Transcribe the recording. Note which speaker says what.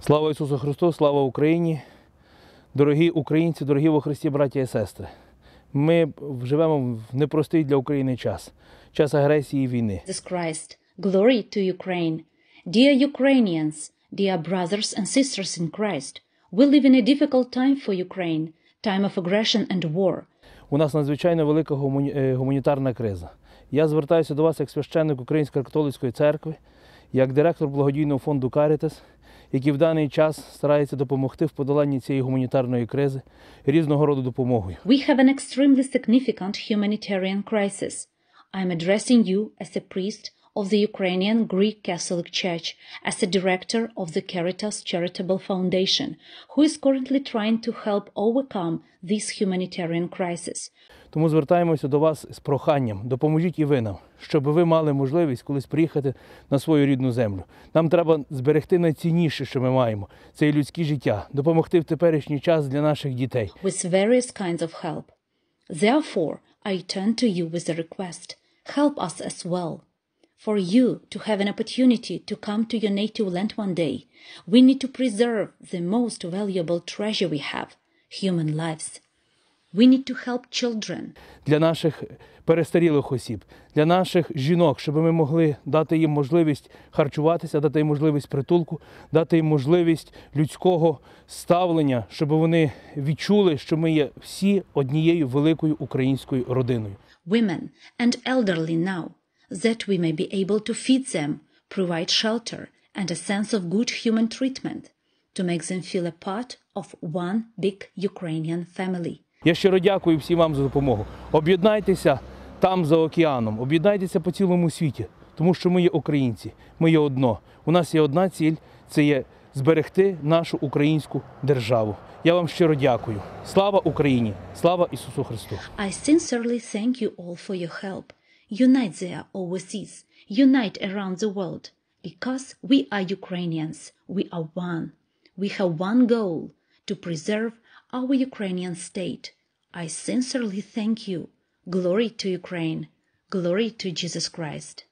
Speaker 1: Слава Ісусу Христу, слава Україні! Дорогі українці, дорогі во Христі, браті і сестри! Ми живемо в непростий для України час, час агресії і війни.
Speaker 2: Christ, glory to Ukraine. Dear Ukrainians, dear brothers and sisters in Christ, we live in a difficult time for Ukraine, time of aggression and war.
Speaker 1: У нас надзвичайно велика е, гуманітарна криза. Я звертаюся до вас як священник Української католицької церкви, як директор благодійного фонду Карітас які в даний час стараються допомогти в подоланні цієї гуманітарної кризи різного роду допомогою.
Speaker 2: We have an extremely significant humanitarian crisis. I'm addressing you as a priest of the Ukrainian Greek Catholic Church as the director of the Caritas Charitable Foundation, who is currently trying to help overcome this humanitarian crisis.
Speaker 1: Тому звертаємося до вас з проханням. Допоможіть і ви нам, щоб ви мали можливість колись приїхати на свою рідну землю. Нам треба зберегти найцінніше, що ми маємо. Це і людське життя, допомогти в теперішній час для наших дітей.
Speaker 2: With various kinds of help. Therefore, I turn to you with a request. Help us as well. for you to have an opportunity to come to your native land one day, we need to preserve the most valuable treasure we have human lives. We need to help children.
Speaker 1: Для наших перестарілих осіб, для наших жінок, щоб ми могли дати їм можливість харчуватися, дати їм можливість притулку, дати їм можливість людського ставлення, щоб вони відчули, що ми є всі однією великою українською родиною.
Speaker 2: Women and elderly now that we may be able to feed them, provide shelter, and a sense of good human treatment to make them feel a part of one big Ukrainian family.
Speaker 1: Я щиро дякую всім вам за допомогу. Об'єднайтеся там за океаном, об'єднайтеся по цілому світі, тому що ми є українці, ми є одно. У нас є одна ціль це є зберегти нашу українську державу. Я вам щиро дякую. Слава Україні! Слава Ісусу Христу!
Speaker 2: I sincerely thank you all for your help. Unite there overseas. Unite around the world. Because we are Ukrainians. We are one. We have one goal to preserve our Ukrainian state. I sincerely thank you. Glory to Ukraine. Glory to Jesus Christ.